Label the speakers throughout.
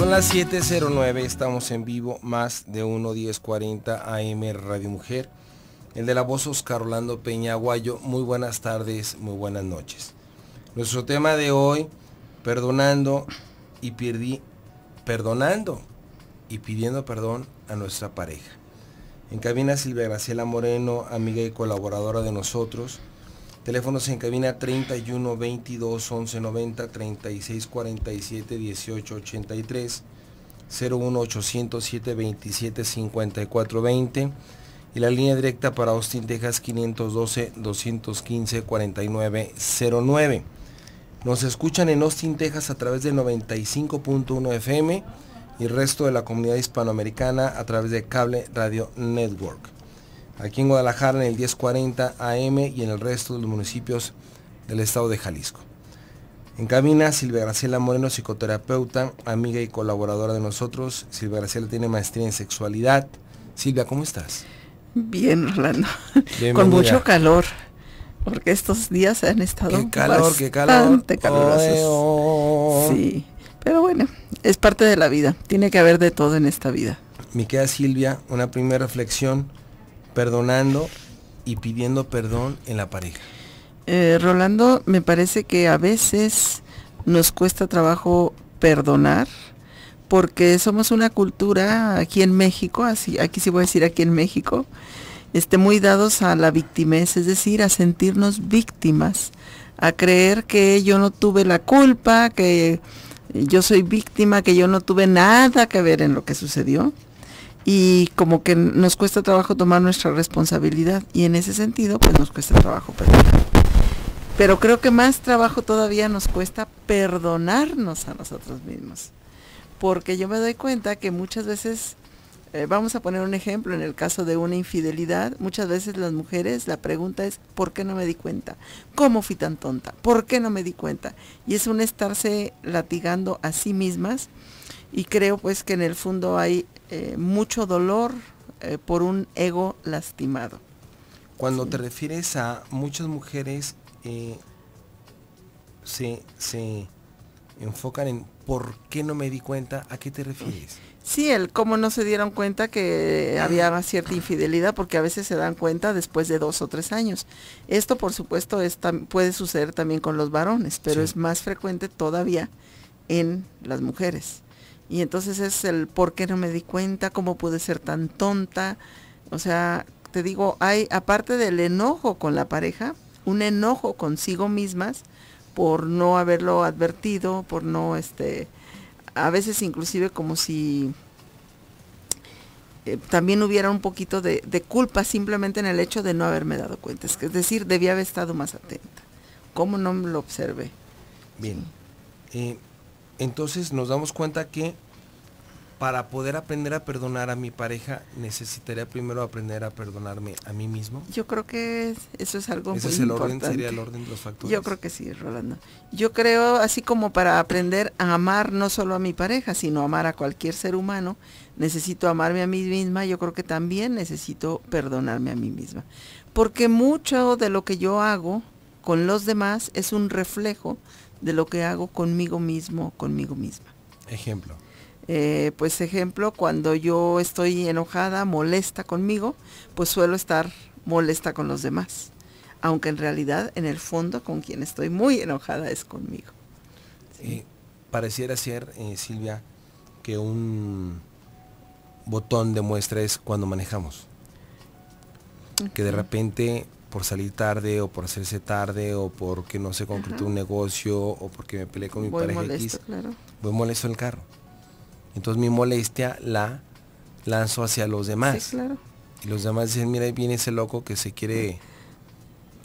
Speaker 1: Son las 7.09, estamos en vivo, más de 1.1040 AM Radio Mujer. El de la voz Oscar Orlando Peña Peñaguayo, muy buenas tardes, muy buenas noches. Nuestro tema de hoy, perdonando y perdí, perdonando y pidiendo perdón a nuestra pareja. En cabina Silvia Graciela Moreno, amiga y colaboradora de nosotros, Teléfonos en cabina 31 22 11 90 36 47 18 83 01 807 27 54 20 y la línea directa para Austin, Texas 512 215 49 09. Nos escuchan en Austin, Texas a través de 95.1 FM y el resto de la comunidad hispanoamericana a través de Cable Radio Network aquí en Guadalajara en el 1040 AM y en el resto de los municipios del estado de Jalisco. Encamina Silvia Graciela Moreno, psicoterapeuta, amiga y colaboradora de nosotros. Silvia Graciela tiene maestría en sexualidad. Silvia, ¿cómo estás? Bien, Orlando. Con mucho
Speaker 2: calor, porque estos días han estado qué calor, bastante calor. calurosos. Oh, oh. Sí, pero bueno, es parte de la vida. Tiene que haber de todo en esta vida.
Speaker 1: Mi queda, Silvia, una primera reflexión perdonando y pidiendo perdón en la pareja?
Speaker 2: Eh, Rolando, me parece que a veces nos cuesta trabajo perdonar porque somos una cultura aquí en México, así, aquí sí voy a decir aquí en México, esté muy dados a la victimez, es decir, a sentirnos víctimas, a creer que yo no tuve la culpa, que yo soy víctima, que yo no tuve nada que ver en lo que sucedió y como que nos cuesta trabajo tomar nuestra responsabilidad y en ese sentido pues nos cuesta trabajo perdonar. Pero creo que más trabajo todavía nos cuesta perdonarnos a nosotros mismos. Porque yo me doy cuenta que muchas veces, eh, vamos a poner un ejemplo, en el caso de una infidelidad, muchas veces las mujeres la pregunta es, ¿por qué no me di cuenta? ¿Cómo fui tan tonta? ¿Por qué no me di cuenta? Y es un estarse latigando a sí mismas y creo pues que en el fondo hay eh, mucho dolor eh, por un ego lastimado. Cuando te refieres
Speaker 1: a muchas mujeres eh, se, enfocan en por qué no me di cuenta, ¿a qué te refieres?
Speaker 2: Sí, el cómo no se dieron cuenta que había cierta infidelidad, porque a veces se dan cuenta después de dos o tres años. Esto, por supuesto, es, puede suceder también con los varones, pero es más frecuente todavía en las mujeres. Y entonces es el por qué no me di cuenta, cómo pude ser tan tonta. O sea, te digo, hay, aparte del enojo con la pareja, un enojo consigo mismas por no haberlo advertido, por no, este, a veces inclusive como si eh, también hubiera un poquito de, culpa simplemente en el hecho de no haberme dado cuenta. Es, que, es decir, debía haber estado más atenta. ¿Cómo no lo observé? Bien.
Speaker 1: Eh, entonces nos damos cuenta que para poder aprender a perdonar a mi pareja, necesitaría primero aprender a perdonarme a mí mismo.
Speaker 2: Yo creo que eso es algo muy el importante. orden, sería el orden de los factores. Yo creo que sí, Rolando. Yo creo, así como para aprender a amar no solo a mi pareja, sino amar a cualquier ser humano, necesito amarme a mí misma, yo creo que también necesito perdonarme a mí misma. Porque mucho de lo que yo hago con los demás es un reflejo de lo que hago conmigo mismo, conmigo misma. Ejemplo. Eh, pues ejemplo, cuando yo estoy enojada, molesta conmigo, pues suelo estar molesta con los demás. Aunque en realidad, en el fondo, con quien estoy muy enojada es conmigo.
Speaker 1: Eh, pareciera ser, eh, Silvia, que un botón de muestra es cuando manejamos. Que de repente por salir tarde o por hacerse tarde o porque no se concretó un negocio o porque me peleé con mi pareja molesto, molesto el carro. Entonces mi molestia la lanzo hacia los demás. Y los demás dicen, mira, ahí viene ese loco que se quiere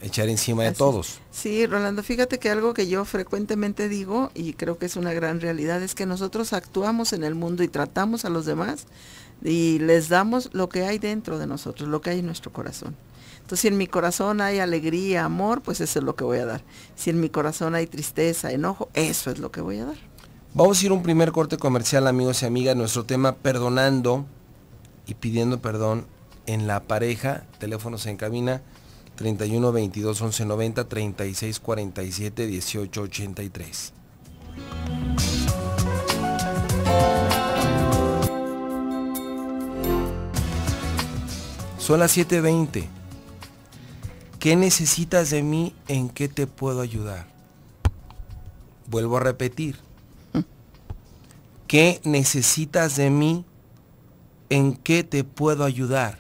Speaker 1: echar encima de todos.
Speaker 2: Sí, Rolando, fíjate que algo que yo frecuentemente digo y creo que es una gran realidad es que nosotros actuamos en el mundo y tratamos a los demás y les damos lo que hay dentro de nosotros, lo que hay en nuestro corazón. Entonces, si en mi corazón hay alegría, amor, pues eso es lo que voy a dar. Si en mi corazón hay tristeza, enojo, eso es lo que voy a dar.
Speaker 1: Vamos a ir a un primer corte comercial, amigos y amigas. Nuestro tema, perdonando y pidiendo perdón en la pareja. Teléfonos en cabina 31 22 11 90 36 47 18 83. Son las 7.20. ¿Qué necesitas de mí? ¿En qué te puedo ayudar? Vuelvo a repetir. ¿Qué necesitas de mí? ¿En qué te puedo ayudar?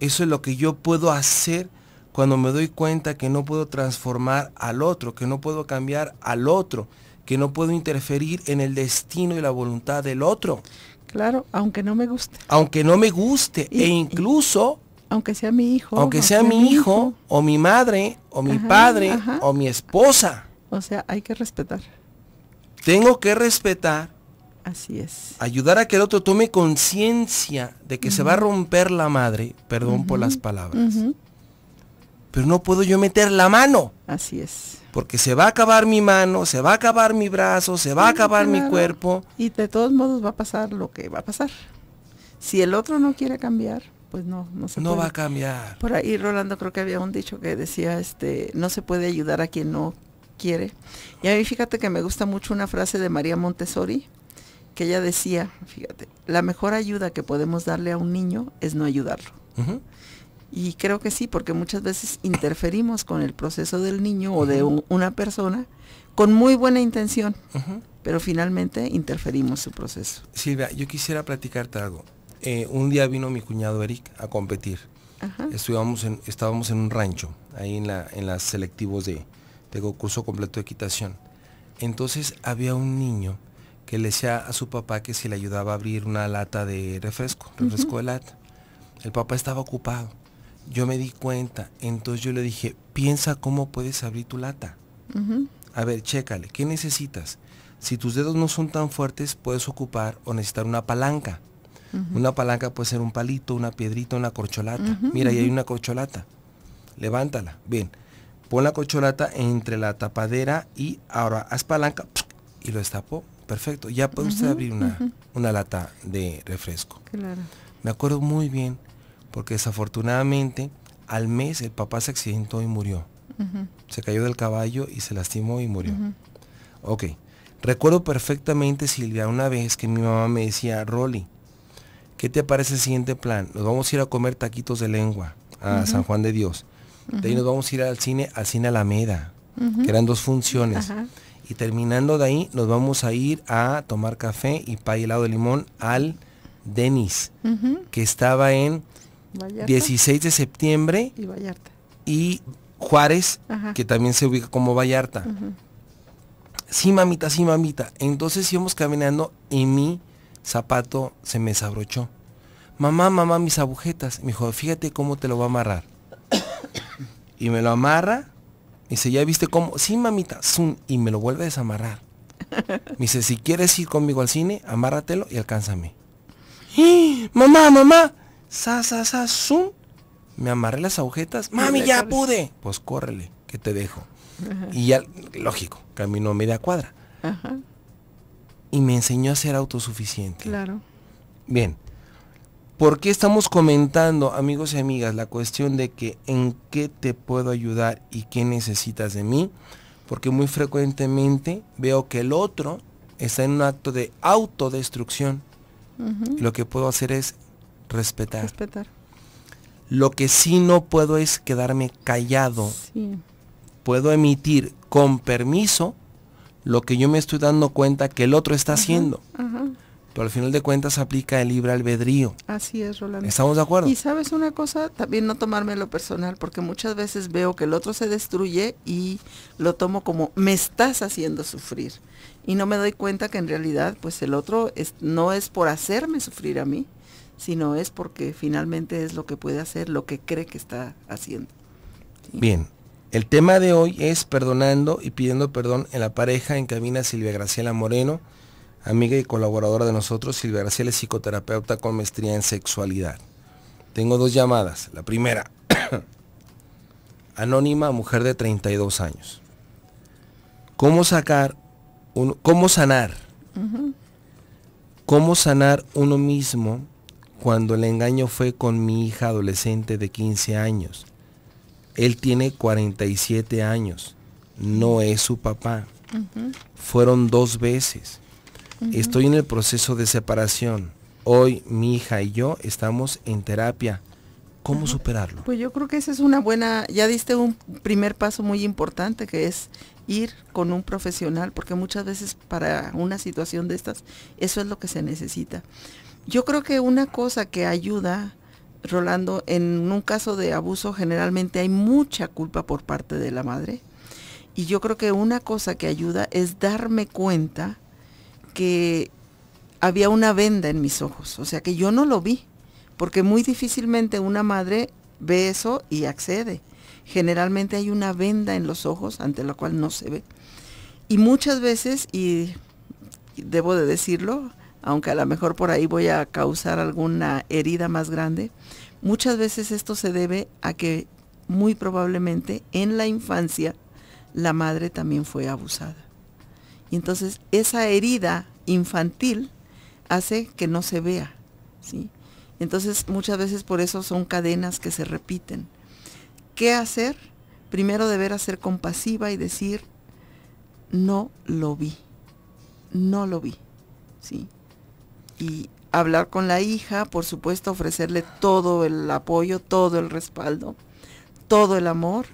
Speaker 1: Eso es lo que yo puedo hacer cuando me doy cuenta que no puedo transformar al otro, que no puedo cambiar al otro, que no puedo interferir en el destino y la voluntad del otro. Claro, aunque no me guste. Aunque no me guste. e incluso
Speaker 2: aunque sea mi hijo. Aunque, sea, mi hijo,
Speaker 1: o mi madre, o mi padre, o mi esposa.
Speaker 2: O sea, hay que respetar.
Speaker 1: Tengo que respetar. Así es. Ayudar a que el otro tome conciencia de que se va a romper la madre, perdón por las palabras. Pero no puedo yo meter la mano. Así es. Porque se va a acabar mi mano, se va a acabar mi brazo, se va a acabar mi cuerpo.
Speaker 2: Y de todos modos va a pasar lo que va a pasar. Si el otro no quiere cambiar, pues no, no se va a
Speaker 1: cambiar.
Speaker 2: Por ahí Rolando creo que había un dicho que decía, este, no se puede ayudar a quien no quiere. Y a mí fíjate que me gusta mucho una frase de María Montessori, que ella decía, fíjate, la mejor ayuda que podemos darle a un niño es no ayudarlo. Y creo que sí, porque muchas veces interferimos con el proceso del niño o de una persona con muy buena intención, pero finalmente interferimos su proceso.
Speaker 1: Silvia, yo quisiera platicarte algo. Eh, un día vino mi cuñado Eric a competir. en, estábamos en un rancho, ahí en, la, en las selectivos de, de concurso completo de equitación. Entonces había un niño que le decía a su papá que si le ayudaba a abrir una lata de refresco, refresco de lata. El papá estaba ocupado. Yo me di cuenta, entonces yo le dije, piensa cómo puedes abrir tu lata. A ver, chécale, ¿qué necesitas? Si tus dedos no son tan fuertes, puedes ocupar o necesitar una palanca. Una palanca puede ser un palito, una piedrita, una corcholata. Mira, ahí hay una corcholata. Levántala. Bien. Pon la corcholata entre la tapadera y ahora haz palanca y lo destapó. Perfecto. Ya puede usted abrir una, lata de refresco. Claro. Me acuerdo muy bien porque desafortunadamente al mes el papá se accidentó y murió. Se cayó del caballo y se lastimó y murió. Ok. Recuerdo perfectamente, Silvia, una vez que mi mamá me decía, Rolly, ¿Qué te parece el siguiente plan? Nos vamos a ir a comer taquitos de lengua a San Juan de Dios. De ahí nos vamos a ir al cine, al cine Alameda, que eran dos funciones. Y terminando de ahí, nos vamos a ir a tomar café y pay helado de limón al Denis, que estaba en 16 de septiembre y, Vallarta. y Juárez, que también se ubica como Vallarta. Sí, mamita, sí, mamita. Entonces íbamos caminando y mi zapato se me desabrochó mamá, mamá, mis agujetas. Me dijo, fíjate cómo te lo va a amarrar. y me lo amarra. dice, ¿ya viste cómo? Sí, mamita, zoom. Y me lo vuelve a desamarrar. Me dice, si quieres ir conmigo al cine, amárratelo y alcánzame. ¡Eh! mamá, mamá. Sa, sa, sa, zoom. Me amarré las agujetas. Mami, ya pude. Pues córrele, que te dejo. Y ya, lógico, camino media cuadra. Y me enseñó a ser autosuficiente. Claro. Bien, ¿Por qué estamos comentando, amigos y amigas, la cuestión de que en qué te puedo ayudar y qué necesitas de mí? Porque muy frecuentemente veo que el otro está en un acto de autodestrucción. Lo que puedo hacer es respetar. Respetar. Lo que sí no puedo es quedarme callado. Sí. Puedo emitir con permiso lo que yo me estoy dando cuenta que el otro está haciendo pero al final de cuentas aplica el libre albedrío.
Speaker 2: Así es, Rolando. ¿Estamos de acuerdo? Y sabes una cosa, también no tomarme lo personal, porque muchas veces veo que el otro se destruye y lo tomo como me estás haciendo sufrir. Y no me doy cuenta que en realidad, pues el otro no es por hacerme sufrir a mí, sino es porque finalmente es lo que puede hacer, lo que cree que está haciendo.
Speaker 1: Bien, el tema de hoy es perdonando y pidiendo perdón en la pareja en cabina Silvia Graciela Moreno amiga y colaboradora de nosotros, Silvia Graciela psicoterapeuta con maestría en sexualidad. Tengo dos llamadas. La primera, anónima, mujer de 32 años. ¿Cómo sacar, cómo sanar? ¿Cómo sanar uno mismo cuando el engaño fue con mi hija adolescente de 15 años? Él tiene 47 años, no es su papá. Fueron dos veces. Estoy en el proceso de separación. Hoy mi hija y yo estamos en terapia. ¿Cómo superarlo?
Speaker 2: Pues yo creo que esa es una buena, ya diste un primer paso muy importante que es ir con un profesional, porque muchas veces para una situación de estas, eso es lo que se necesita. Yo creo que una cosa que ayuda, Rolando, en un caso de abuso generalmente hay mucha culpa por parte de la madre. Y yo creo que una cosa que ayuda es darme cuenta que había una venda en mis ojos, o sea que yo no lo vi, porque muy difícilmente una madre ve eso y accede. Generalmente hay una venda en los ojos ante la cual no se ve. Y muchas veces, y debo de decirlo, aunque a lo mejor por ahí voy a causar alguna herida más grande, muchas veces esto se debe a que muy probablemente en la infancia la madre también fue abusada. Y entonces esa herida infantil hace que no se vea, ¿sí? Entonces muchas veces por eso son cadenas que se repiten. ¿Qué hacer? Primero deber ser compasiva y decir, no lo vi, no lo vi, ¿sí? Y hablar con la hija, por supuesto, ofrecerle todo el apoyo, todo el respaldo, todo el amor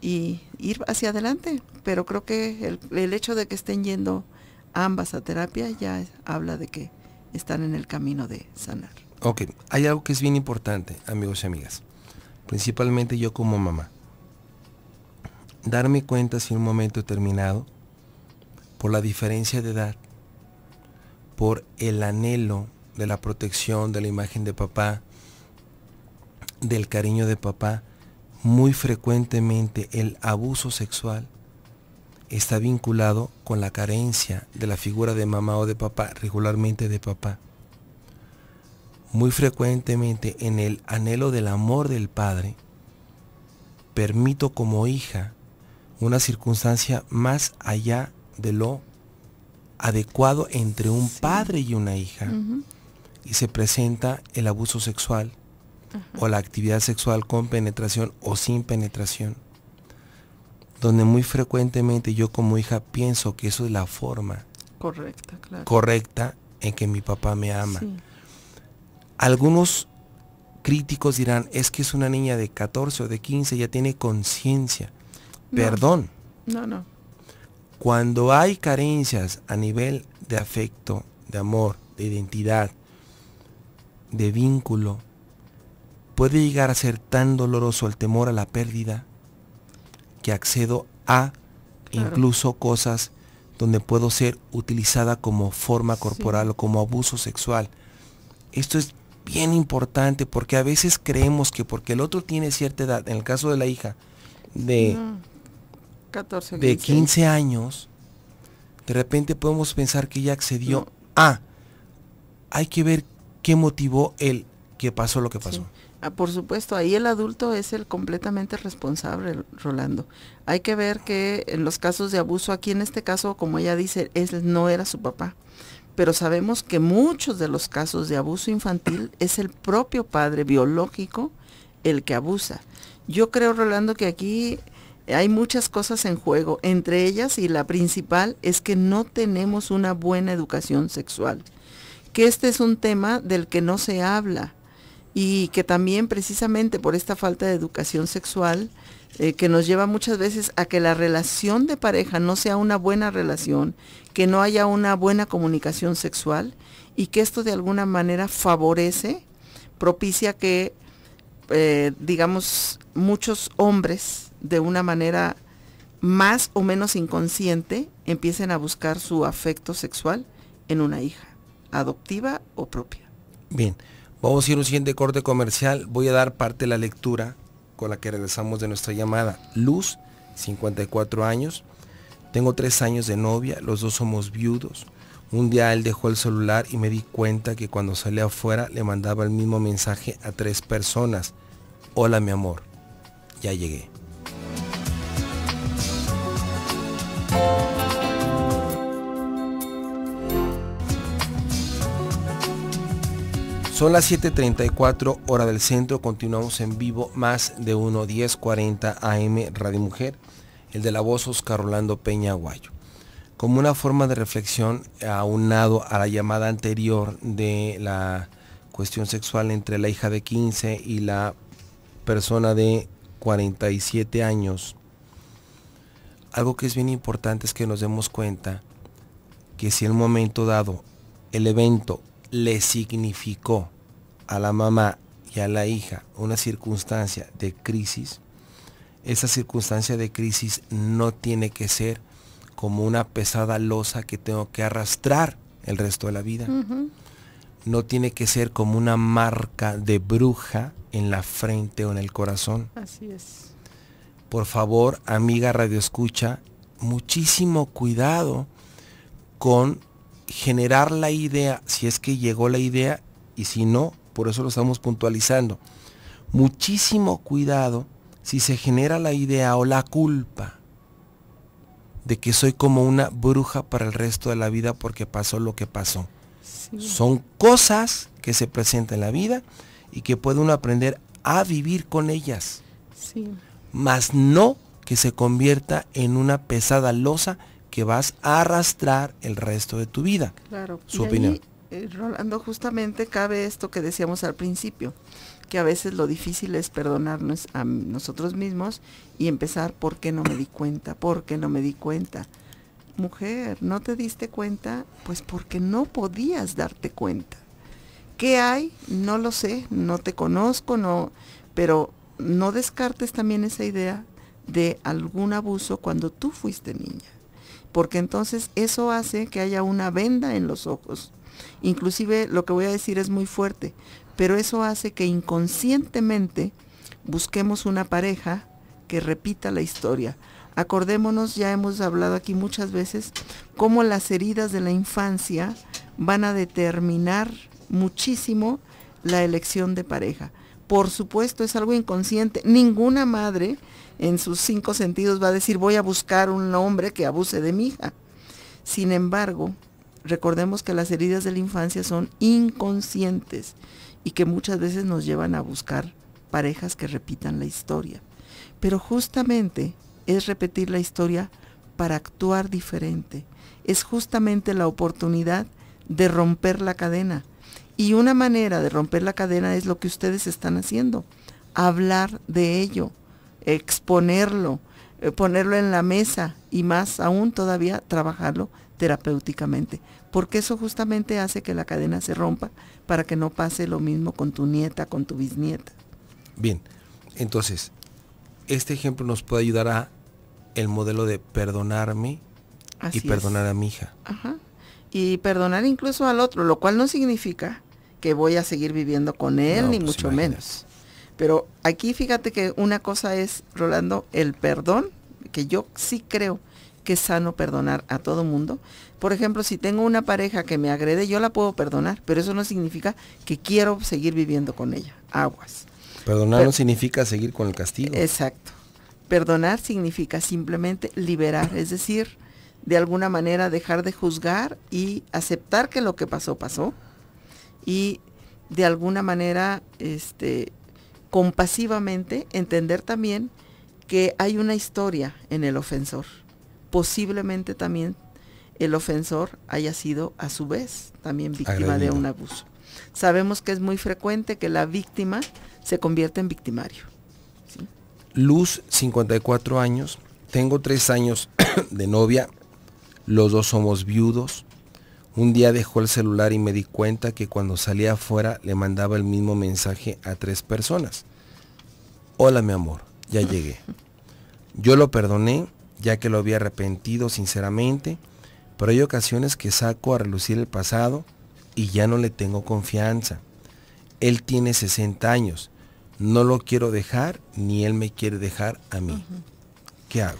Speaker 2: y ir hacia adelante. Pero creo que el, hecho de que estén yendo ambas a terapia ya habla de que están en el camino de sanar.
Speaker 1: Ok, hay algo que es bien importante, amigos y amigas. Principalmente yo como mamá. Darme cuenta si un momento terminado por la diferencia de edad, por el anhelo de la protección, de la imagen de papá, del cariño de papá, muy frecuentemente el abuso sexual está vinculado con la carencia de la figura de mamá o de papá, regularmente de papá. Muy frecuentemente en el anhelo del amor del padre, permito como hija una circunstancia más allá de lo adecuado entre un padre y una hija. Y se presenta el abuso sexual o la actividad sexual con penetración o sin penetración, donde muy frecuentemente yo como hija pienso que eso es la forma correcta, en que mi papá me ama. Algunos críticos dirán, es que es una niña de 14 o de 15, ya tiene conciencia. Perdón. No, no. Cuando hay carencias a nivel de afecto, de amor, de identidad, de vínculo, puede llegar a ser tan doloroso el temor a la pérdida que accedo a incluso cosas donde puedo ser utilizada como forma corporal o como abuso sexual. Esto es bien importante porque a veces creemos que porque el otro tiene cierta edad, en el caso de la hija, de,
Speaker 2: 15. de 15
Speaker 1: años, de repente podemos pensar que ella accedió a. Hay que ver qué motivó el que pasó lo que pasó.
Speaker 2: Ah, por supuesto, ahí el adulto es el completamente responsable, Rolando. Hay que ver que en los casos de abuso, aquí en este caso, como ella dice, él no era su papá. Pero sabemos que muchos de los casos de abuso infantil es el propio padre biológico el que abusa. Yo creo, Rolando, que aquí hay muchas cosas en juego, entre ellas y la principal es que no tenemos una buena educación sexual, que este es un tema del que no se habla y que también precisamente por esta falta de educación sexual eh, que nos lleva muchas veces a que la relación de pareja no sea una buena relación, que no haya una buena comunicación sexual y que esto de alguna manera favorece, propicia que, eh, digamos, muchos hombres de una manera más o menos inconsciente empiecen a buscar su afecto sexual en una hija, adoptiva o propia.
Speaker 1: Bien, Vamos a ir a un siguiente corte comercial. Voy a dar parte de la lectura con la que regresamos de nuestra llamada. Luz, 54 años. Tengo tres años de novia, los dos somos viudos. Un día él dejó el celular y me di cuenta que cuando salía afuera le mandaba el mismo mensaje a tres personas. Hola mi amor, ya llegué. Son las 7.34 hora del centro, continuamos en vivo más de 1.1040 AM Radio Mujer, el de la voz Oscar Rolando Peña Aguayo. Como una forma de reflexión aunado a la llamada anterior de la cuestión sexual entre la hija de 15 y la persona de 47 años, algo que es bien importante es que nos demos cuenta que si en un momento dado el evento le significó a la mamá y a la hija una circunstancia de crisis, esa circunstancia de crisis no tiene que ser como una pesada losa que tengo que arrastrar el resto de la vida. No tiene que ser como una marca de bruja en la frente o en el corazón.
Speaker 2: Así es.
Speaker 1: Por favor, amiga Radio Escucha, muchísimo cuidado con generar la idea, si es que llegó la idea y si no, por eso lo estamos puntualizando. Muchísimo cuidado si se genera la idea o la culpa de que soy como una bruja para el resto de la vida porque pasó lo que pasó. Son cosas que se presentan en la vida y que puede uno aprender a vivir con ellas. más no que se convierta en una pesada losa que vas a arrastrar el resto de tu vida. Claro. Su opinión.
Speaker 2: Eh, Rolando, justamente cabe esto que decíamos al principio, que a veces lo difícil es perdonarnos a nosotros mismos y empezar, ¿por qué no me di cuenta? ¿Por qué no me di cuenta? Mujer, ¿no te diste cuenta? Pues porque no podías darte cuenta. ¿Qué hay? No lo sé, no te conozco, no, pero no descartes también esa idea de algún abuso cuando tú fuiste niña porque entonces eso hace que haya una venda en los ojos. Inclusive lo que voy a decir es muy fuerte, pero eso hace que inconscientemente busquemos una pareja que repita la historia. Acordémonos, ya hemos hablado aquí muchas veces, cómo las heridas de la infancia van a determinar muchísimo la elección de pareja. Por supuesto, es algo inconsciente. Ninguna madre en sus cinco sentidos va a decir, voy a buscar un hombre que abuse de mi hija. Sin embargo, recordemos que las heridas de la infancia son inconscientes y que muchas veces nos llevan a buscar parejas que repitan la historia. Pero justamente es repetir la historia para actuar diferente. Es justamente la oportunidad de romper la cadena. Y una manera de romper la cadena es lo que ustedes están haciendo, hablar de ello exponerlo, eh, ponerlo en la mesa y más aún todavía trabajarlo terapéuticamente, porque eso justamente hace que la cadena se rompa para que no pase lo mismo con tu nieta, con tu bisnieta.
Speaker 1: Bien, entonces, este ejemplo nos puede ayudar a el modelo de perdonarme y perdonar a mi hija.
Speaker 2: Ajá. Y perdonar incluso al otro, lo cual no significa que voy a seguir viviendo con él, ni pues mucho menos. Pero aquí fíjate que una cosa es, Rolando, el perdón, que yo sí creo que es sano perdonar a todo mundo. Por ejemplo, si tengo una pareja que me agrede, yo la puedo perdonar, pero eso no significa que quiero seguir viviendo con ella. Aguas.
Speaker 1: Perdonar no significa seguir con el castigo.
Speaker 2: Exacto. Perdonar significa simplemente liberar, es decir, de alguna manera dejar de juzgar y aceptar que lo que pasó pasó y de alguna manera este compasivamente entender también que hay una historia en el ofensor. Posiblemente también el ofensor haya sido a su vez también víctima de un abuso. Sabemos que es muy frecuente que la víctima se convierta en victimario.
Speaker 1: Luz, 54 años, tengo tres años de novia, los dos somos viudos, un día dejó el celular y me di cuenta que cuando salía afuera le mandaba el mismo mensaje a tres personas. Hola mi amor, ya llegué. Yo lo perdoné ya que lo había arrepentido sinceramente, pero hay ocasiones que saco a relucir el pasado y ya no le tengo confianza. Él tiene 60 años, no lo quiero dejar ni él me quiere dejar a mí. ¿Qué hago?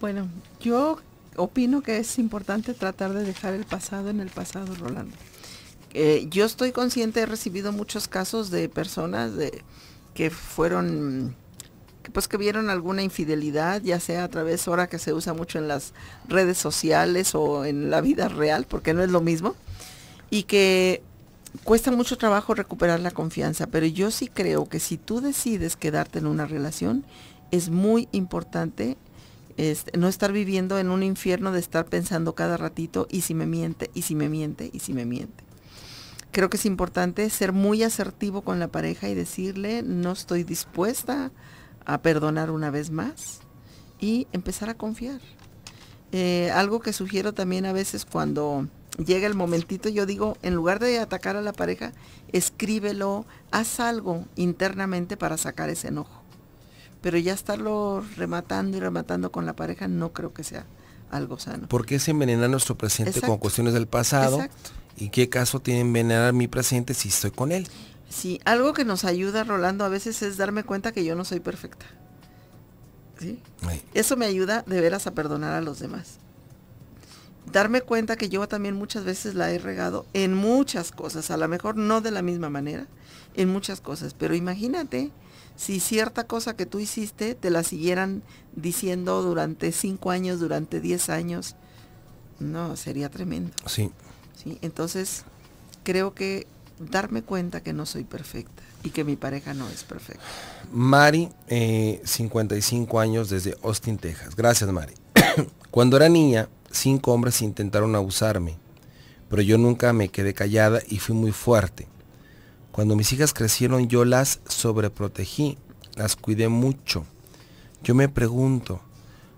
Speaker 2: Bueno, yo opino que es importante tratar de dejar el pasado en el pasado, Rolando. Eh, yo estoy consciente, he recibido muchos casos de personas que fueron, pues que vieron alguna infidelidad, ya sea a través, ahora que se usa mucho en las redes sociales o en la vida real, porque no es lo mismo, y que cuesta mucho trabajo recuperar la confianza, pero yo sí creo que si tú decides quedarte en una relación, es muy importante este, no estar viviendo en un infierno de estar pensando cada ratito y si me miente, y si me miente, y si me miente. Creo que es importante ser muy asertivo con la pareja y decirle, no estoy dispuesta a perdonar una vez más y empezar a confiar. Eh, algo que sugiero también a veces cuando llega el momentito, yo digo, en lugar de atacar a la pareja, escríbelo, haz algo internamente para sacar ese enojo pero ya estarlo rematando y rematando con la pareja no creo que sea algo sano.
Speaker 1: Porque es envenena nuestro presente con cuestiones del pasado. Exacto. ¿Y qué caso tiene envenenar mi presente si estoy con él?
Speaker 2: Sí, algo que nos ayuda, Rolando, a veces es darme cuenta que yo no soy perfecta. Sí. Eso me ayuda de veras a perdonar a los demás. Darme cuenta que yo también muchas veces la he regado en muchas cosas, a lo mejor no de la misma manera, en muchas cosas, pero imagínate si cierta cosa que tú hiciste te la siguieran diciendo durante cinco años, durante diez años, no, sería tremendo. Sí. sí. Entonces, creo que darme cuenta que no soy perfecta y que mi pareja no es perfecta.
Speaker 1: Mari, 55 eh, años desde Austin, Texas. Gracias, Mari. Cuando era niña, cinco hombres intentaron abusarme, pero yo nunca me quedé callada y fui muy fuerte. Cuando mis hijas crecieron yo las sobreprotegí, las cuidé mucho. Yo me pregunto,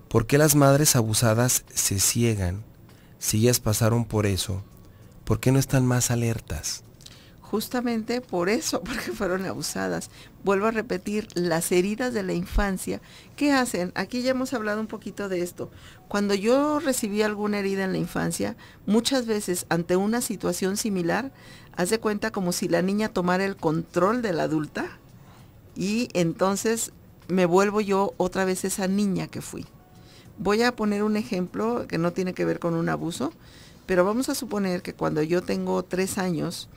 Speaker 1: ¿por qué las madres abusadas se ciegan? Si ellas pasaron por eso, ¿por qué no están más alertas?
Speaker 2: Justamente por eso, porque fueron abusadas. Vuelvo a repetir, las heridas de la infancia, ¿qué hacen? Aquí ya hemos hablado un poquito de esto. Cuando yo recibí alguna herida en la infancia, muchas veces ante una situación similar, haz de cuenta como si la niña tomara el control de la adulta y entonces me vuelvo yo otra vez esa niña que fui. Voy a poner un ejemplo que no tiene que ver con un abuso, pero vamos a suponer que cuando yo tengo tres años,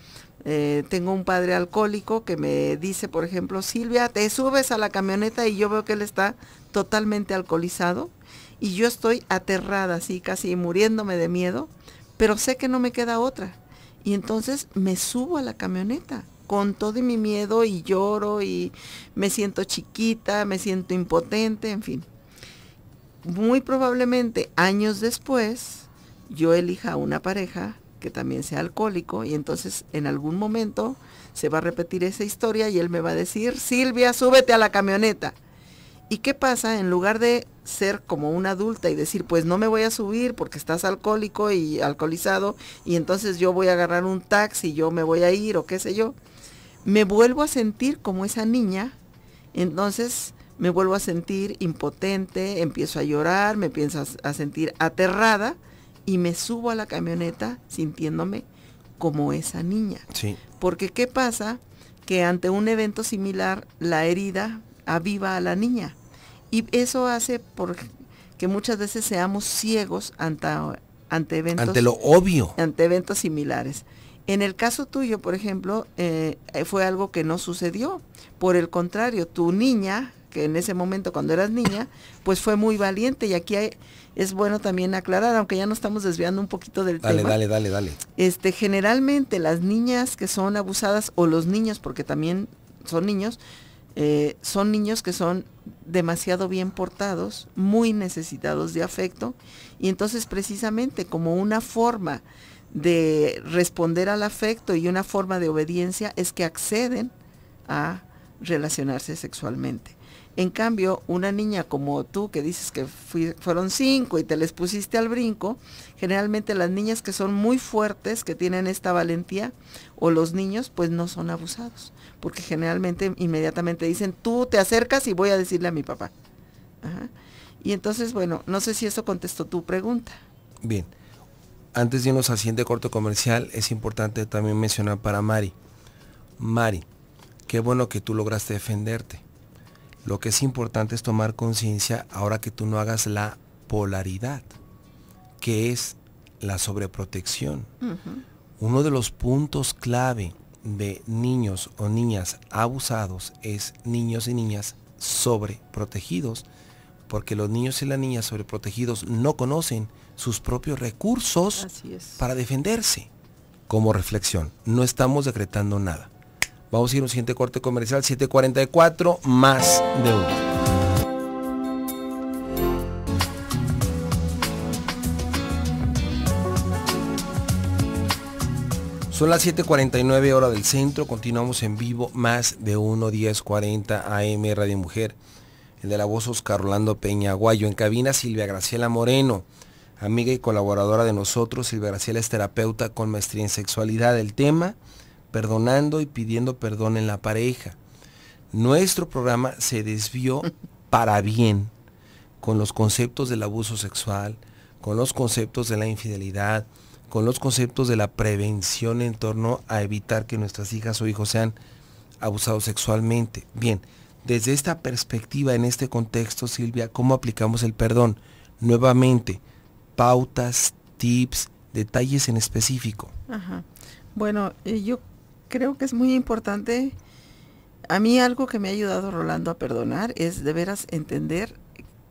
Speaker 2: eh, tengo un padre alcohólico que me dice, por ejemplo, Silvia, te subes a la camioneta y yo veo que él está totalmente alcoholizado y yo estoy aterrada, así casi muriéndome de miedo, pero sé que no me queda otra y entonces me subo a la camioneta con todo mi miedo y lloro y me siento chiquita, me siento impotente, en fin. Muy probablemente años después yo elija una pareja que también sea alcohólico y entonces en algún momento se va a repetir esa historia y él me va a decir, Silvia, súbete a la camioneta. ¿Y qué pasa? En lugar de ser como una adulta y decir, pues no me voy a subir porque estás alcohólico y alcoholizado y entonces yo voy a agarrar un taxi, yo me voy a ir o qué sé yo, me vuelvo a sentir como esa niña, entonces me vuelvo a sentir impotente, empiezo a llorar, me empiezo a, sentir aterrada y me subo a la camioneta sintiéndome como esa niña. Porque ¿qué pasa? Que ante un evento similar, la herida aviva a la niña. Y eso hace que muchas veces seamos ciegos ante, ante eventos. Ante lo obvio. Ante eventos similares. En el caso tuyo, por ejemplo, eh, fue algo que no sucedió. Por el contrario, tu niña, que en ese momento cuando eras niña, pues fue muy valiente y aquí es bueno también aclarar, aunque ya nos estamos desviando un poquito del dale, tema. Dale, dale, dale, Este, generalmente las niñas que son abusadas o los niños, porque también son niños, eh, son niños que son demasiado bien portados, muy necesitados de afecto, y entonces precisamente como una forma de responder al afecto y una forma de obediencia es que acceden a relacionarse sexualmente. En cambio, una niña como tú que dices que fueron cinco y te les pusiste al brinco, generalmente las niñas que son muy fuertes, que tienen esta valentía, o los niños, pues no son abusados, porque generalmente inmediatamente dicen, tú te acercas y voy a decirle a mi papá. Y entonces, bueno, no sé si eso contestó tu pregunta.
Speaker 1: Bien, antes de irnos al siguiente corto comercial, es importante también mencionar para Mari. Mari, qué bueno que tú lograste defenderte lo que es importante es tomar conciencia ahora que tú no hagas la polaridad, que es la sobreprotección. Uno de los puntos clave de niños o niñas abusados es niños y niñas sobreprotegidos, porque los niños y las niñas sobreprotegidos no conocen sus propios recursos para defenderse. Como reflexión, no estamos decretando nada. Vamos a ir a un siguiente corte comercial, 744 más de uno. Son las 7.49 hora del centro, continuamos en vivo más de uno, 10.40, AM Radio Mujer. El de la voz Oscar Rolando Peña Guayo. En cabina Silvia Graciela Moreno, amiga y colaboradora de nosotros. Silvia Graciela es terapeuta con maestría en sexualidad. El tema, perdonando y pidiendo perdón en la pareja. Nuestro programa se desvió para bien con los conceptos del abuso sexual, con los conceptos de la infidelidad, con los conceptos de la prevención en torno a evitar que nuestras hijas o hijos sean abusados sexualmente. Bien, desde esta perspectiva, en este contexto, Silvia, ¿cómo aplicamos el perdón? Nuevamente, pautas, tips, detalles en específico.
Speaker 2: Ajá. Bueno, eh, yo creo que es muy importante. A mí algo que me ha ayudado Rolando a perdonar es de veras entender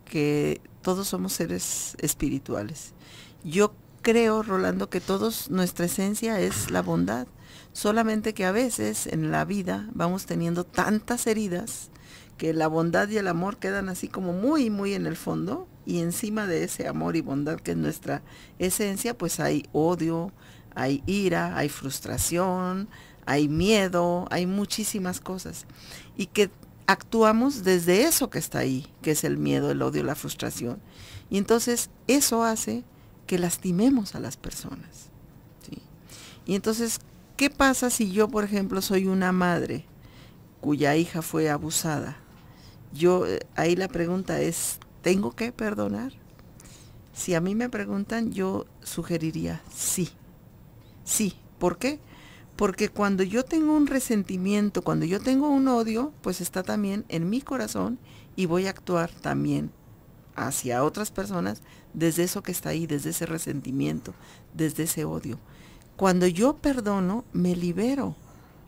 Speaker 2: que todos somos seres espirituales. Yo creo, Rolando, que todos nuestra esencia es la bondad. Solamente que a veces en la vida vamos teniendo tantas heridas que la bondad y el amor quedan así como muy, muy en el fondo. Y encima de ese amor y bondad que es nuestra esencia, pues hay odio, hay ira, hay frustración, hay miedo, hay muchísimas cosas. Y que actuamos desde eso que está ahí, que es el miedo, el odio, la frustración. Y entonces eso hace que lastimemos a las personas. Y entonces, ¿qué pasa si yo, por ejemplo, soy una madre cuya hija fue abusada? Yo, eh, ahí la pregunta es, ¿tengo que perdonar? Si a mí me preguntan, yo sugeriría sí. Sí. ¿Por qué? Porque cuando yo tengo un resentimiento, cuando yo tengo un odio, pues está también en mi corazón y voy a actuar también hacia otras personas desde eso que está ahí, desde ese resentimiento, desde ese odio. Cuando yo perdono, me libero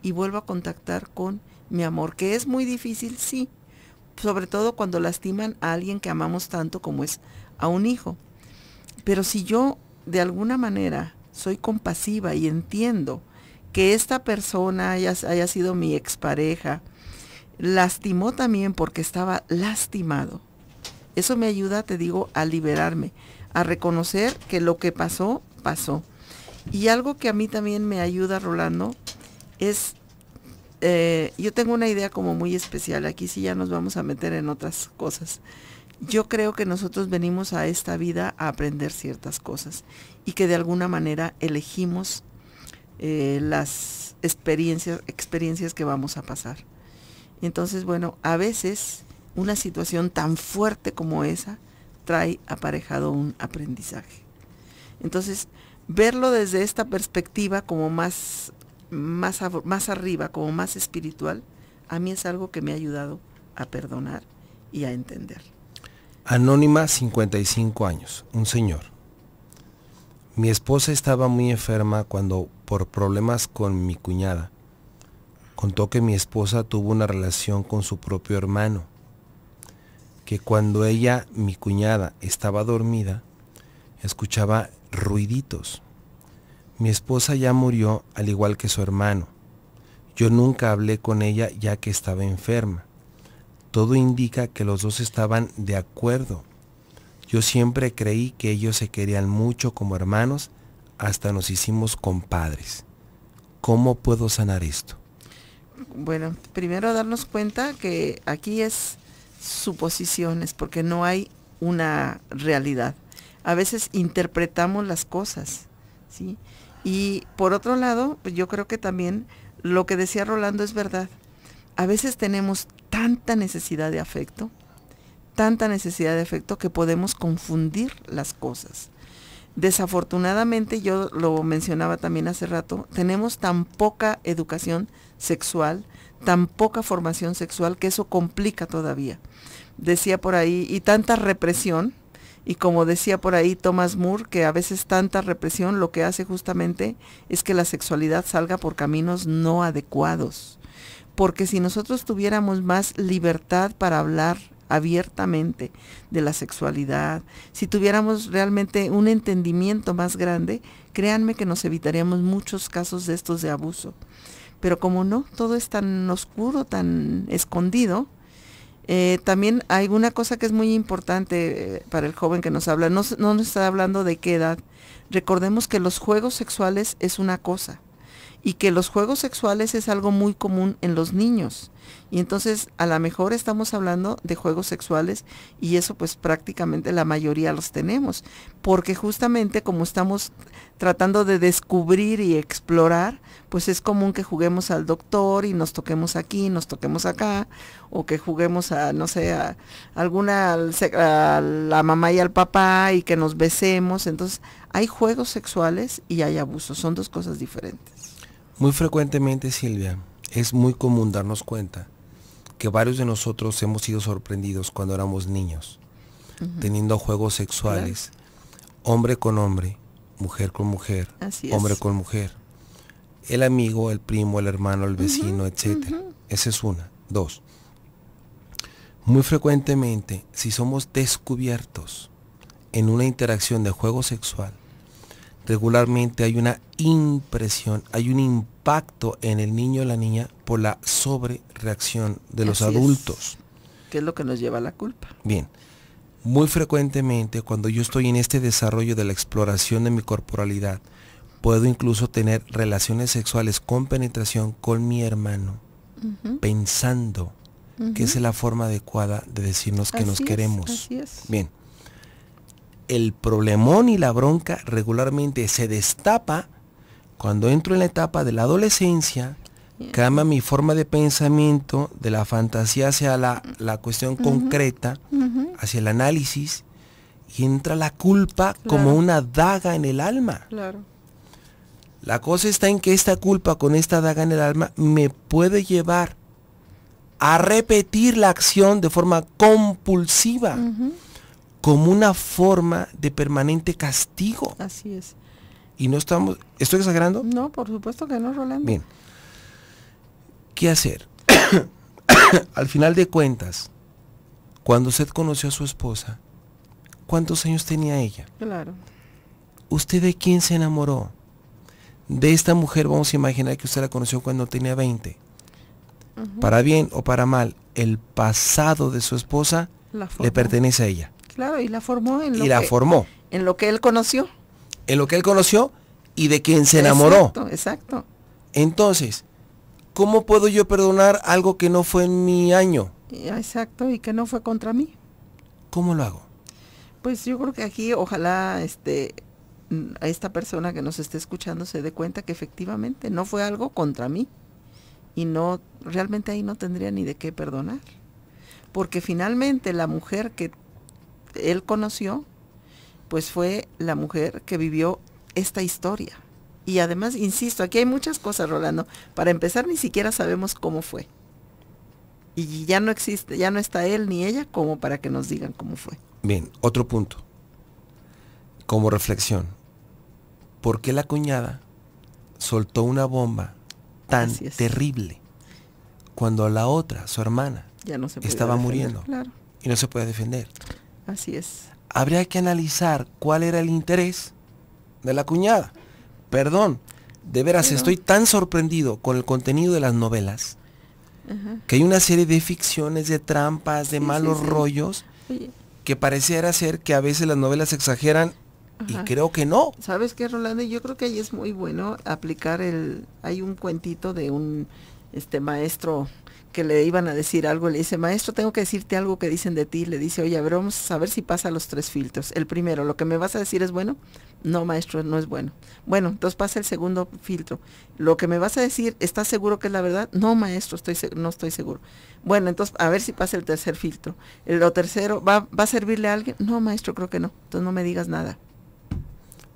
Speaker 2: y vuelvo a contactar con mi amor, que es muy difícil, sí, sobre todo cuando lastiman a alguien que amamos tanto como es a un hijo. Pero si yo de alguna manera soy compasiva y entiendo que esta persona haya, sido mi expareja, lastimó también porque estaba lastimado. Eso me ayuda, te digo, a liberarme, a reconocer que lo que pasó, pasó. Y algo que a mí también me ayuda, Rolando, es, eh, yo tengo una idea como muy especial, aquí sí ya nos vamos a meter en otras cosas. Yo creo que nosotros venimos a esta vida a aprender ciertas cosas y que de alguna manera elegimos eh, las experiencias, experiencias que vamos a pasar. Entonces, bueno, a veces una situación tan fuerte como esa trae aparejado un aprendizaje. Entonces, verlo desde esta perspectiva como más, más, más arriba, como más espiritual, a mí es algo que me ha ayudado a perdonar y a entender.
Speaker 1: Anónima, 55 años, un señor mi esposa estaba muy enferma cuando por problemas con mi cuñada. Contó que mi esposa tuvo una relación con su propio hermano, que cuando ella, mi cuñada, estaba dormida, escuchaba ruiditos. Mi esposa ya murió al igual que su hermano. Yo nunca hablé con ella ya que estaba enferma. Todo indica que los dos estaban de acuerdo yo siempre creí que ellos se querían mucho como hermanos, hasta nos hicimos compadres. ¿Cómo puedo sanar esto?
Speaker 2: Bueno, primero darnos cuenta que aquí es suposiciones, porque no hay una realidad. A veces interpretamos las cosas, ¿sí? Y por otro lado, pues yo creo que también lo que decía Rolando es verdad. A veces tenemos tanta necesidad de afecto tanta necesidad de afecto que podemos confundir las cosas. Desafortunadamente, yo lo mencionaba también hace rato, tenemos tan poca educación sexual, tan poca formación sexual que eso complica todavía. Decía por ahí, y tanta represión, y como decía por ahí Thomas Moore, que a veces tanta represión lo que hace justamente es que la sexualidad salga por caminos no adecuados. Porque si nosotros tuviéramos más libertad para hablar abiertamente de la sexualidad, si tuviéramos realmente un entendimiento más grande, créanme que nos evitaríamos muchos casos de estos de abuso. Pero como no, todo es tan oscuro, tan escondido, eh, también hay una cosa que es muy importante eh, para el joven que nos habla, no, no nos está hablando de qué edad. Recordemos que los juegos sexuales es una cosa, y que los juegos sexuales es algo muy común en los niños. Y entonces a lo mejor estamos hablando de juegos sexuales y eso pues prácticamente la mayoría los tenemos, porque justamente como estamos tratando de descubrir y explorar, pues es común que juguemos al doctor y nos toquemos aquí, nos toquemos acá, o que juguemos a, no sé, a alguna, a la mamá y al papá y que nos besemos. Entonces hay juegos sexuales y hay abusos, son dos cosas diferentes.
Speaker 1: Muy frecuentemente, Silvia, es muy común darnos cuenta que varios de nosotros hemos sido sorprendidos cuando éramos niños, teniendo juegos sexuales, hombre con hombre, mujer con mujer, hombre con mujer, el amigo, el primo, el hermano, el vecino, etc. Esa es una. Dos. Muy frecuentemente, si somos descubiertos en una interacción de juego sexual, regularmente hay una impresión, hay un impacto en el niño o la niña por la sobrereacción de los adultos.
Speaker 2: ¿Qué es lo que nos lleva a la culpa?
Speaker 1: Bien. Muy frecuentemente cuando yo estoy en este desarrollo de la exploración de mi corporalidad, puedo incluso tener relaciones sexuales con penetración con mi hermano, pensando que es la forma adecuada de decirnos que nos queremos. Bien el problemón y la bronca regularmente se destapa cuando entro en la etapa de la adolescencia, cama mi forma de pensamiento de la fantasía hacia la, cuestión concreta, hacia el análisis, y entra la culpa como una daga en el alma. La cosa está en que esta culpa con esta daga en el alma me puede llevar a repetir la acción de forma compulsiva como una forma de permanente castigo. Así es. Y no estamos, ¿estoy exagerando?
Speaker 2: No, por supuesto que no, Rolando.
Speaker 1: Bien. ¿Qué hacer? Al final de cuentas, cuando usted conoció a su esposa, ¿cuántos años tenía ella? Claro. ¿Usted de quién se enamoró? De esta mujer vamos a imaginar que usted la conoció cuando tenía 20. Para bien o para mal, el pasado de su esposa le pertenece a ella.
Speaker 2: Claro, y la formó en lo, que, En lo que él conoció.
Speaker 1: En lo que él conoció y de quien se enamoró. Exacto, exacto. Entonces, ¿cómo puedo yo perdonar algo que no fue en mi año?
Speaker 2: Eh, exacto, y que no fue contra mí. ¿Cómo lo hago? Pues yo creo que aquí ojalá este a mm, esta persona que nos esté escuchando se dé cuenta que efectivamente no fue algo contra mí y no realmente ahí no tendría ni de qué perdonar. Porque finalmente la mujer que él conoció, pues fue la mujer que vivió esta historia. Y además, insisto, aquí hay muchas cosas, Rolando. Para empezar, ni siquiera sabemos cómo fue. Y ya no existe, ya no está él ni ella como para que nos digan cómo fue.
Speaker 1: Bien, otro punto. Como reflexión, ¿por qué la cuñada soltó una bomba tan terrible cuando la otra, su hermana, ya estaba muriendo y no se puede defender?
Speaker 2: Así es.
Speaker 1: Habría que analizar cuál era el interés de la cuñada. Perdón, de veras estoy tan sorprendido con el contenido de las novelas que hay una serie de ficciones, de trampas, de malos rollos que
Speaker 2: pareciera ser que a veces las novelas exageran y creo que no. ¿Sabes qué, Rolando? Yo creo que ahí es muy bueno aplicar el... Hay un cuentito de un este maestro que le iban a decir algo, le dice, maestro, tengo que decirte algo que dicen de ti. Le dice, oye, a ver, vamos a ver si pasa los tres filtros. El primero, lo que me vas a decir es bueno. No, maestro, no es bueno. Bueno, entonces pasa el segundo filtro. Lo que me vas a decir, ¿estás seguro que es la verdad? No, maestro, estoy no estoy seguro. Bueno, entonces a ver si pasa el tercer filtro. Lo tercero, ¿va, ¿va a servirle a alguien? No, maestro, creo que no. Entonces no me digas nada.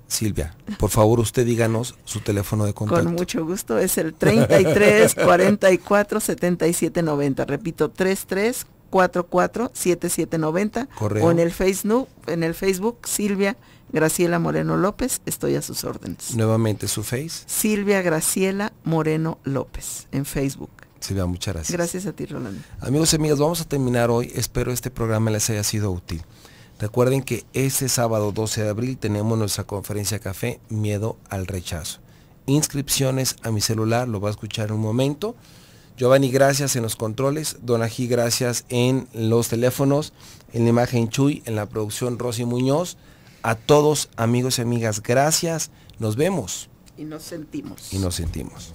Speaker 1: Silvia, por favor usted díganos su teléfono de contacto. Con
Speaker 2: mucho gusto, es el 33 44 77 90. Repito, 33 44 77 90. O en el Facebook, en el Facebook Silvia Graciela Moreno López, estoy a sus órdenes.
Speaker 1: Nuevamente su Face.
Speaker 2: Silvia Graciela Moreno López, en Facebook.
Speaker 1: Silvia, muchas gracias. Gracias a ti, Rolando. Amigos y amigas, vamos a terminar hoy. Espero este programa les haya sido útil. Recuerden que este sábado 12 de abril tenemos nuestra conferencia café Miedo al Rechazo. Inscripciones a mi celular, lo va a escuchar en un momento. Giovanni, gracias en los controles. Donají, gracias en los teléfonos, en la imagen Chuy, en la producción Rosy Muñoz. A todos, amigos y amigas, gracias. Nos vemos.
Speaker 2: Y nos sentimos. Y nos
Speaker 1: sentimos.